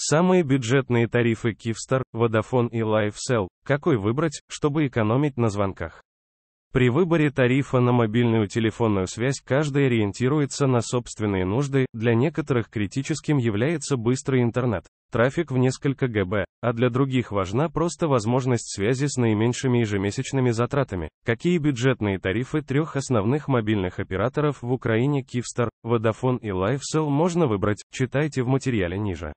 Самые бюджетные тарифы Киевстар, Vodafone и LifeCell. Какой выбрать, чтобы экономить на звонках? При выборе тарифа на мобильную телефонную связь каждый ориентируется на собственные нужды, для некоторых критическим является быстрый интернет, трафик в несколько ГБ, а для других важна просто возможность связи с наименьшими ежемесячными затратами. Какие бюджетные тарифы трех основных мобильных операторов в Украине Киевстар, Vodafone и LifeCell можно выбрать, читайте в материале ниже.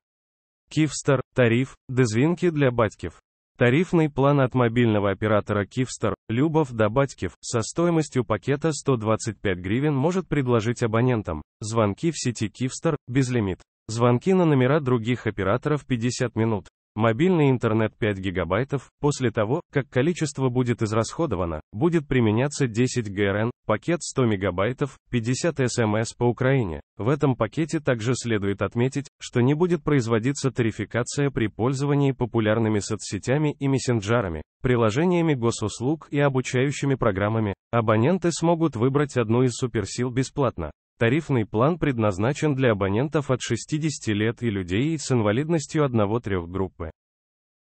Київстар – тариф, дозвінки для батьків. Тарифный план от мобильного оператора Киевстар «Любов до Батькив» со стоимостью пакета 125 гривен может предложить абонентам. Звонки в сети Киевстар – безлимит. Звонки на номера других операторов 50 минут. Мобильный интернет 5 гигабайтов, после того, как количество будет израсходовано, будет применяться 10 ГРН, пакет 100 мегабайтов, 50 СМС по Украине. В этом пакете также следует отметить, что не будет производиться тарификация при пользовании популярными соцсетями и мессенджерами, приложениями госуслуг и обучающими программами. Абоненты смогут выбрать одну из суперсил бесплатно. Тарифный план предназначен для абонентов от 60 лет и людей с инвалидностью 1-3 группы.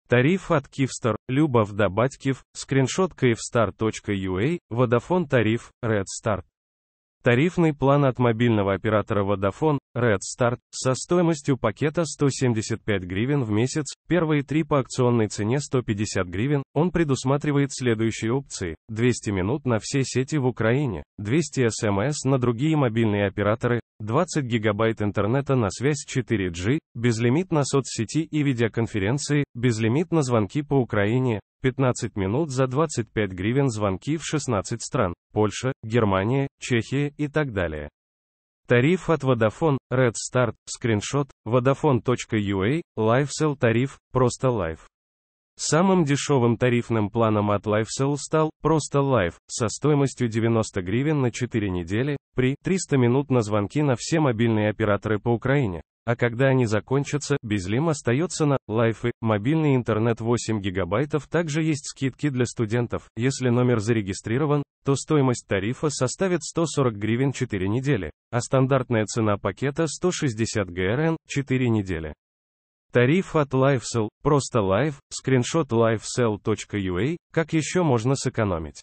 Тариф от Киевстар, Любов Батькив скриншот kyivstar.ua, Водофон тариф, Red Start. Тарифный план от мобильного оператора Vodafone, Red Start, со стоимостью пакета 175 гривен в месяц, первые три по акционной цене 150 гривен, он предусматривает следующие опции, 200 минут на все сети в Украине, 200 смс эм на другие мобильные операторы, 20 гигабайт интернета на связь 4G, безлимит на соцсети и видеоконференции, безлимит на звонки по Украине, 15 минут за 25 гривен звонки в 16 стран, Польша, Германия, Чехия и так далее. Тариф от Vodafone, Red Start, скриншот, vodafone.ua, LifeSell тариф, просто Life. Самым дешевым тарифным планом от LifeSell стал просто Life со стоимостью 90 гривен на 4 недели при 300 минут на звонки на все мобильные операторы по Украине а когда они закончатся, Безлим остается на лайфы, мобильный интернет 8 гигабайтов. Также есть скидки для студентов. Если номер зарегистрирован, то стоимость тарифа составит 140 гривен 4 недели, а стандартная цена пакета 160 ГРН 4 недели. Тариф от LifeSell, просто Life скриншот lifesell.ua, а, как еще можно сэкономить.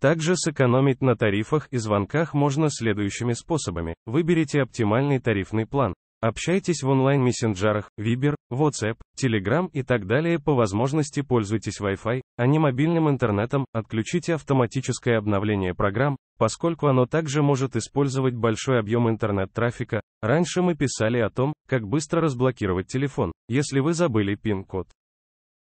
Также сэкономить на тарифах и звонках можно следующими способами. Выберите оптимальный тарифный план. Общайтесь в онлайн-мессенджерах, Viber, WhatsApp, Telegram и так далее. По возможности пользуйтесь Wi-Fi, а не мобильным интернетом. Отключите автоматическое обновление программ, поскольку оно также может использовать большой объем интернет-трафика. Раньше мы писали о том, как быстро разблокировать телефон, если вы забыли пин-код.